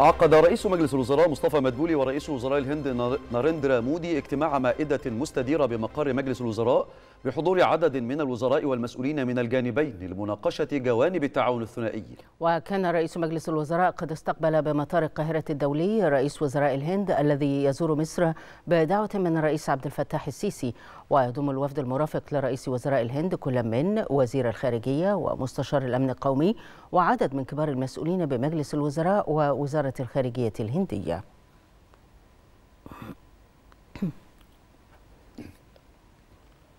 عقد رئيس مجلس الوزراء مصطفى مدبولي ورئيس وزراء الهند ناريندرا مودي اجتماع مائدة مستديرة بمقر مجلس الوزراء بحضور عدد من الوزراء والمسؤولين من الجانبين لمناقشة جوانب التعاون الثنائي وكان رئيس مجلس الوزراء قد استقبل بمطار القاهرة الدولي رئيس وزراء الهند الذي يزور مصر بدعوة من الرئيس عبد الفتاح السيسي ويضم الوفد المرافق لرئيس وزراء الهند كل من وزير الخارجية ومستشار الأمن القومي وعدد من كبار المسؤولين بمجلس الوزراء ووزارة الخارجية الهندية